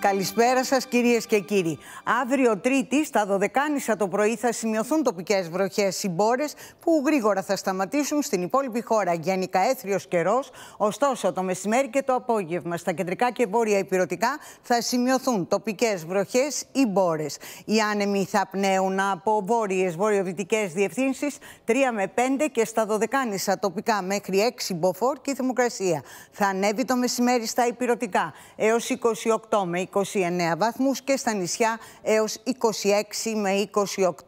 Καλησπέρα σας κυρίες και κύριοι. Αύριο Τρίτη στα Δωδεκάνησα το πρωί θα σημειωθούν τοπικές βροχές συμπόρες που γρήγορα θα σταματήσουν στην υπόλοιπη χώρα. Γενικά έθριος καιρός, ωστόσο το μεσημέρι και το απόγευμα στα κεντρικά και βόρεια υπηρετικά θα σημειωθούν τοπικές βροχές ή μπόρες. Οι άνεμοι θα πνέουν από βόρειες βορειοδυτικές διευθύνσεις 3 με 5 και στα 12.30 τοπικά μέχρι 6 μποφόρ και η θερμοκρασία. Θα ανέβει το μεσημέρι στα υπηρετικά έως 28 με 29 βαθμούς και στα νησιά έως 26 με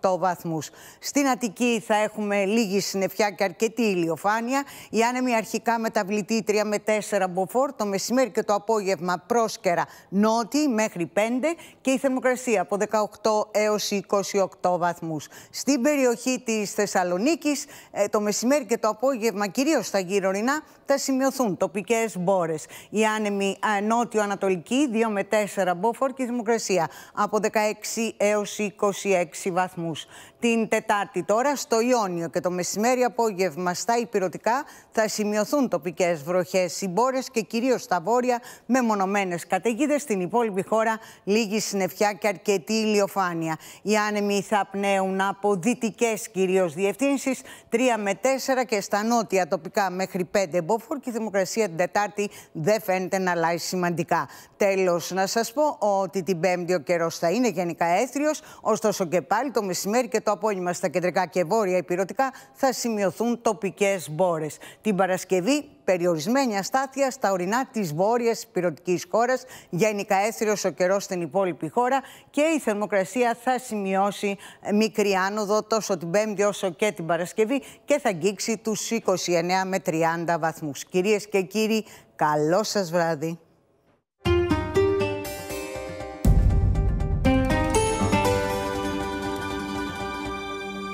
28 βαθμούς. Στην Αττική θα έχουμε λίγη συννεφιά και αρκετή ηλιοφάνεια. Η άνεμη αρχικά μεταβλητή 3 με 4 μποφόρ, το μεσημέρι και το απόγευμα πρόσκαιρα νότι μέχρι 5 και η θερμοκρασία από 18 έως 28 βαθμούς. Στην περιοχή της Θεσσαλονίκης ε, το μεσημέρι και το απόγευμα κυρίως στα ρινά θα σημειωθούν τοπικές μπόρες. Η άνεμη ε, νότιο-ανατολική 2 με 4 Μπόφορ και δημοκρασία από 16 έως 26 βαθμούς. Την Τετάρτη τώρα στο Ιόνιο και το μεσημέρι απόγευμα στα Υπηρωτικά θα σημειωθούν τοπικές βροχές, συμπόρες και κυρίως στα βόρεια με μονομένες καταιγίδες στην υπόλοιπη χώρα, λίγη συννεφιά και αρκετή ηλιοφάνεια. Οι άνεμοι θα πνέουν από δυτικές κυρίως διευθύνσεις, 3 με 4 και στα νότια τοπικά μέχρι 5 μποφόρ και η δημοκρασία την Τετάρτη δεν φαίνεται να αλλάζει σημαντικά. Τέλος, να σας πω ότι την Πέμπτη ο καιρός θα είναι γενικά έθριος, ωστόσο και πάλι το μεσημέρι και το το απόγευμα στα κεντρικά και βόρεια υπηρετικά θα σημειωθούν τοπικές μπόρες. Την Παρασκευή, περιορισμένη αστάθεια στα ορεινά της βόρειας υπηρετικής χώρας. Γενικά έθριος ο καιρός στην υπόλοιπη χώρα και η θερμοκρασία θα σημειώσει μικρή άνοδο τόσο την Πέμπτη όσο και την Παρασκευή και θα αγγίξει τους 29 με 30 βαθμούς. Κυρίες και κύριοι, καλό σας βράδυ.